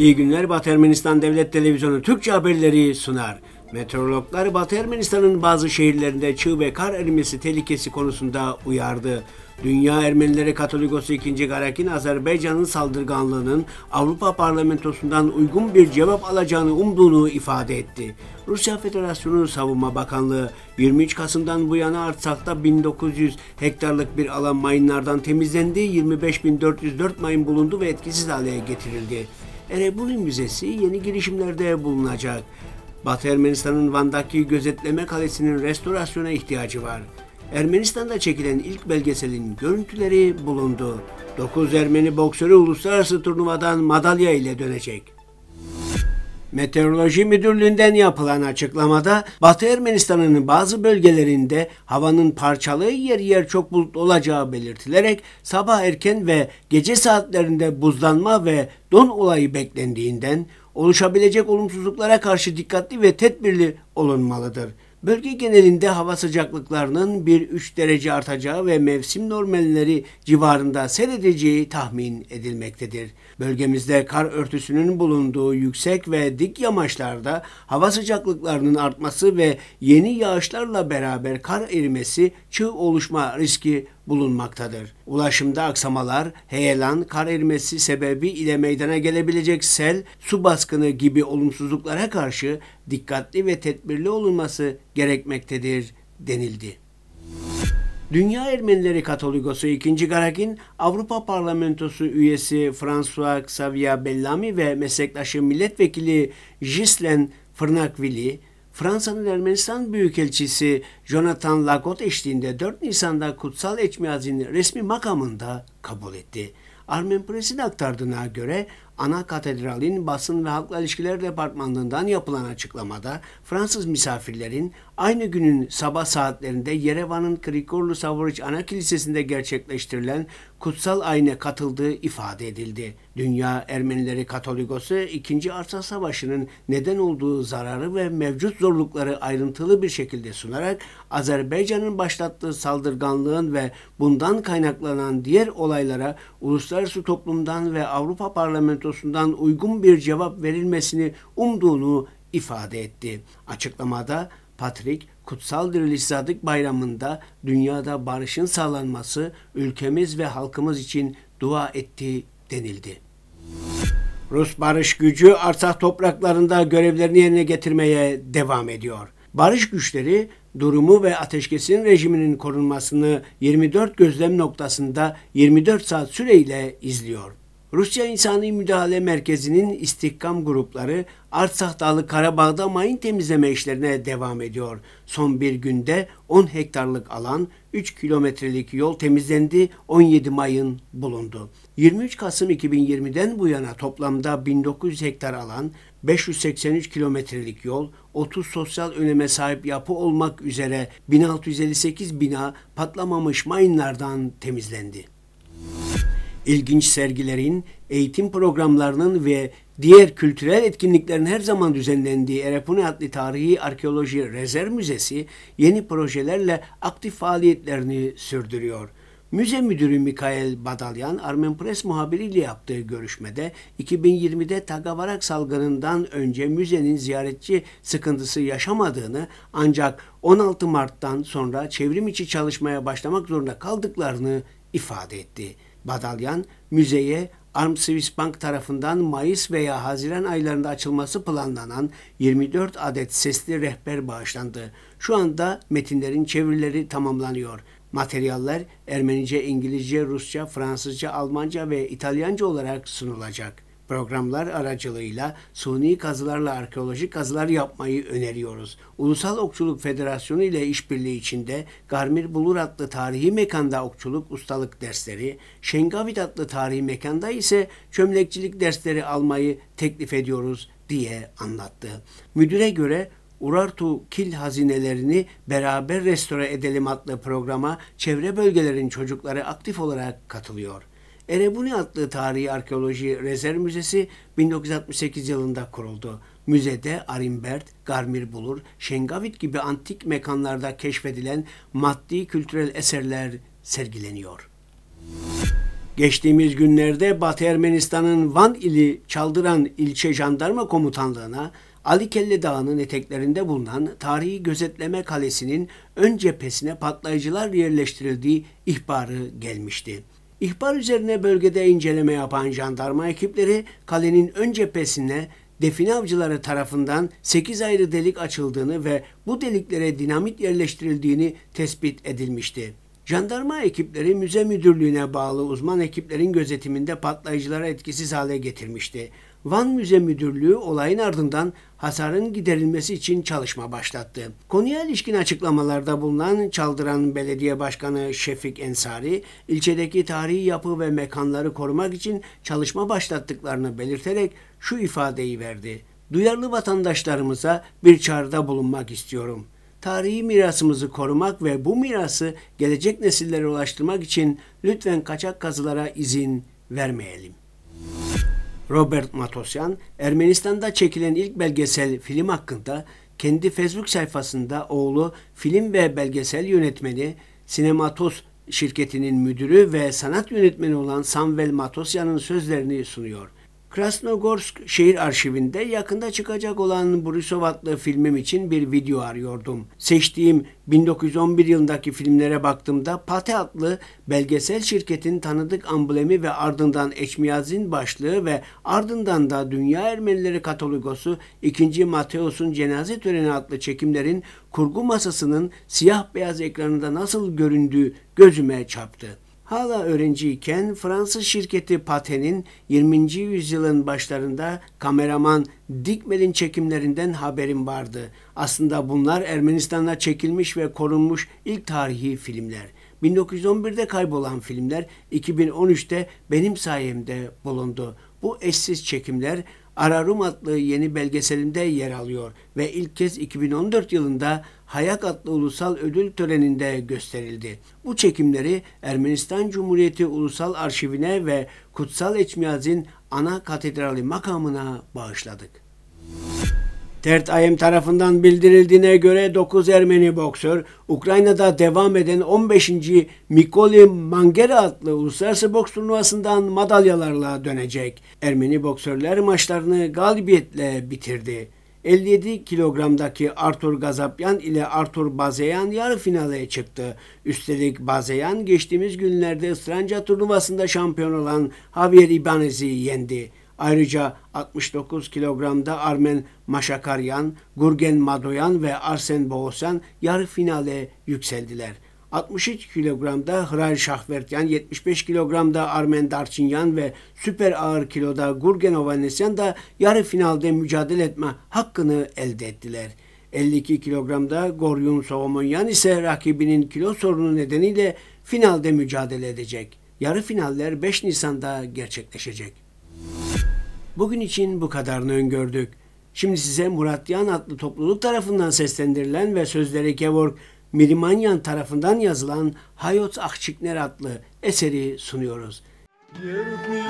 İyi günler Batı Ermenistan Devlet Televizyonu Türkçe haberleri sunar. Meteorologlar Batı Ermenistan'ın bazı şehirlerinde çığ ve kar erimesi tehlikesi konusunda uyardı. Dünya Ermenilere Katolikosu 2. Garakin Azerbaycan'ın saldırganlığının Avrupa Parlamentosu'ndan uygun bir cevap alacağını umduğunu ifade etti. Rusya Federasyonu Savunma Bakanlığı 23 Kasım'dan bu yana Artsak'ta 1900 hektarlık bir alan mayınlardan temizlendi, 25.404 mayın bulundu ve etkisiz hale getirildi. Erebuli Müzesi yeni girişimlerde bulunacak. Batı Ermenistan'ın Van'daki gözetleme kalesinin restorasyona ihtiyacı var. Ermenistan'da çekilen ilk belgeselin görüntüleri bulundu. 9 Ermeni boksörü uluslararası turnuvadan madalya ile dönecek. Meteoroloji Müdürlüğü'nden yapılan açıklamada Batı Ermenistan'ın bazı bölgelerinde havanın parçalı yer yer çok bulutlu olacağı belirtilerek sabah erken ve gece saatlerinde buzlanma ve don olayı beklendiğinden oluşabilecek olumsuzluklara karşı dikkatli ve tedbirli olunmalıdır.'' Bölge genelinde hava sıcaklıklarının 1-3 derece artacağı ve mevsim normalleri civarında seyredeceği tahmin edilmektedir. Bölgemizde kar örtüsünün bulunduğu yüksek ve dik yamaçlarda hava sıcaklıklarının artması ve yeni yağışlarla beraber kar erimesi çığ oluşma riski bulunmaktadır. Ulaşımda aksamalar, heyelan, kar erimesi sebebi ile meydana gelebilecek sel, su baskını gibi olumsuzluklara karşı dikkatli ve tedbirli olunması gerekmektedir denildi. Dünya Ermenileri Katolikosu 2. Garakin, Avrupa Parlamentosu üyesi François Xavier Bellamy ve meslektaşı milletvekili Ghislaine Fırnakvili, Fransa'nın Ermenistan Büyükelçisi Jonathan Lagot eşliğinde 4 Nisan'da Kutsal Eçmiyaz'in resmi makamında kabul etti. Armen presi aktardığına göre ana katedralin basın ve halkla ilişkiler departmanından yapılan açıklamada Fransız misafirlerin aynı günün sabah saatlerinde Yerevan'ın Krikorlu Savoriç Ana Kilisesi'nde gerçekleştirilen kutsal ayna katıldığı ifade edildi. Dünya Ermenileri Katolikosu 2. Arsa Savaşı'nın neden olduğu zararı ve mevcut zorlukları ayrıntılı bir şekilde sunarak Azerbaycan'ın başlattığı saldırganlığın ve bundan kaynaklanan diğer olaylara uluslararası toplumdan ve Avrupa Parlamentosu'ndan uygun bir cevap verilmesini umduğunu ifade etti. Açıklamada Patrick kutsal diriliş sadık bayramında dünyada barışın sağlanması ülkemiz ve halkımız için dua etti denildi. Rus barış gücü Artsakh topraklarında görevlerini yerine getirmeye devam ediyor. Barış güçleri durumu ve ateşkesin rejiminin korunmasını 24 gözlem noktasında 24 saat süreyle izliyor. Rusya İnsani Müdahale Merkezi'nin istihkam grupları Artsakh Dağlı Karabağ'da mayın temizleme işlerine devam ediyor. Son bir günde 10 hektarlık alan, 3 kilometrelik yol temizlendi, 17 mayın bulundu. 23 Kasım 2020'den bu yana toplamda 1900 hektar alan, 583 kilometrelik yol, 30 sosyal öneme sahip yapı olmak üzere 1658 bina patlamamış mayınlardan temizlendi. İlginç sergilerin, eğitim programlarının ve diğer kültürel etkinliklerin her zaman düzenlendiği Erepune adlı Tarihi Arkeoloji Rezerv Müzesi yeni projelerle aktif faaliyetlerini sürdürüyor. Müze Müdürü Mikael Badalyan, Armen Press muhabiriyle yaptığı görüşmede 2020'de Tagavarak salgınından önce müzenin ziyaretçi sıkıntısı yaşamadığını ancak 16 Mart'tan sonra çevrim içi çalışmaya başlamak zorunda kaldıklarını ifade etti. Badalyan, müzeye Arm Swiss Bank tarafından Mayıs veya Haziran aylarında açılması planlanan 24 adet sesli rehber bağışlandı. Şu anda metinlerin çevirileri tamamlanıyor. Materyaller Ermenice, İngilizce, Rusça, Fransızca, Almanca ve İtalyanca olarak sunulacak programlar aracılığıyla suni kazılarla arkeolojik kazılar yapmayı öneriyoruz. Ulusal Okçuluk Federasyonu ile işbirliği içinde Garmir Bulur adlı tarihi mekanda okçuluk ustalık dersleri, Şengavit adlı tarihi mekanda ise çömlekçilik dersleri almayı teklif ediyoruz diye anlattı. Müdüre göre Urartu Kil Hazinelerini Beraber Restore Edelim adlı programa çevre bölgelerin çocukları aktif olarak katılıyor. Erebuni adlı Tarihi Arkeoloji Rezerv Müzesi 1968 yılında kuruldu. Müzede Arimbert, Garmir Bulur, Şengavit gibi antik mekanlarda keşfedilen maddi kültürel eserler sergileniyor. Geçtiğimiz günlerde Batı Ermenistan'ın Van ili Çaldıran ilçe jandarma komutanlığına Ali Kelle Dağı'nın eteklerinde bulunan tarihi gözetleme kalesinin ön cephesine patlayıcılar yerleştirildiği ihbarı gelmişti. İhbar üzerine bölgede inceleme yapan jandarma ekipleri kalenin ön cephesine define avcıları tarafından 8 ayrı delik açıldığını ve bu deliklere dinamit yerleştirildiğini tespit edilmişti. Jandarma ekipleri müze müdürlüğüne bağlı uzman ekiplerin gözetiminde patlayıcılara etkisiz hale getirmişti. Van Müze Müdürlüğü olayın ardından hasarın giderilmesi için çalışma başlattı. Konuya ilişkin açıklamalarda bulunan Çaldıran Belediye Başkanı Şefik Ensari, ilçedeki tarihi yapı ve mekanları korumak için çalışma başlattıklarını belirterek şu ifadeyi verdi. Duyarlı vatandaşlarımıza bir çağrıda bulunmak istiyorum.'' tarihi mirasımızı korumak ve bu mirası gelecek nesillere ulaştırmak için lütfen kaçak kazılara izin vermeyelim. Robert Matosyan, Ermenistan'da çekilen ilk belgesel film hakkında kendi Facebook sayfasında oğlu film ve belgesel yönetmeni Sinematos şirketinin müdürü ve sanat yönetmeni olan Samvel Matosyan'ın sözlerini sunuyor. Krasnogorsk şehir arşivinde yakında çıkacak olan Borisov adlı filmim için bir video arıyordum. Seçtiğim 1911 yılındaki filmlere baktığımda Pate adlı belgesel şirketin tanıdık amblemi ve ardından Eçmiyazin başlığı ve ardından da Dünya Ermenileri Katolikosu 2. Mateos'un cenaze töreni adlı çekimlerin kurgu masasının siyah beyaz ekranında nasıl göründüğü gözüme çarptı. Hala öğrenciyken Fransız şirketi Pate'nin 20. yüzyılın başlarında kameraman Dikmel'in çekimlerinden haberim vardı. Aslında bunlar Ermenistan'da çekilmiş ve korunmuş ilk tarihi filmler. 1911'de kaybolan filmler 2013'te benim sayemde bulundu. Bu eşsiz çekimler Ararum adlı yeni belgeselimde yer alıyor ve ilk kez 2014 yılında Hayak adlı ulusal ödül töreninde gösterildi. Bu çekimleri Ermenistan Cumhuriyeti Ulusal Arşivine ve Kutsal Eçmiyaz'in ana katedrali makamına bağışladık. Tert Ayem tarafından bildirildiğine göre 9 Ermeni boksör Ukrayna'da devam eden 15. Mikoli Mangera adlı uluslararası boks turnuvasından madalyalarla dönecek. Ermeni boksörler maçlarını galibiyetle bitirdi. 57 kilogramdaki Artur Gazapyan ile Artur Bazeyan yarı finale çıktı. Üstelik Bazeyan geçtiğimiz günlerde Stranca turnuvasında şampiyon olan Javier Ibanez'i yendi. Ayrıca 69 kilogramda Armen Maşakaryan, Gurgen Madoyan ve Arsen Boğosan yarı finale yükseldiler. 63 kilogramda Hral Şahvertyan, 75 kilogramda Armen Darçinyan ve süper ağır kiloda Gurgen Ovanesyan da yarı finalde mücadele etme hakkını elde ettiler. 52 kilogramda Goryun Soğumunyan ise rakibinin kilo sorunu nedeniyle finalde mücadele edecek. Yarı finaller 5 Nisan'da gerçekleşecek. Bugün için bu kadarını öngördük. Şimdi size Murat Yan adlı topluluk tarafından seslendirilen ve sözleri Kevork Mirimanyan tarafından yazılan Hayot Akçikner adlı eseri sunuyoruz. Yerim.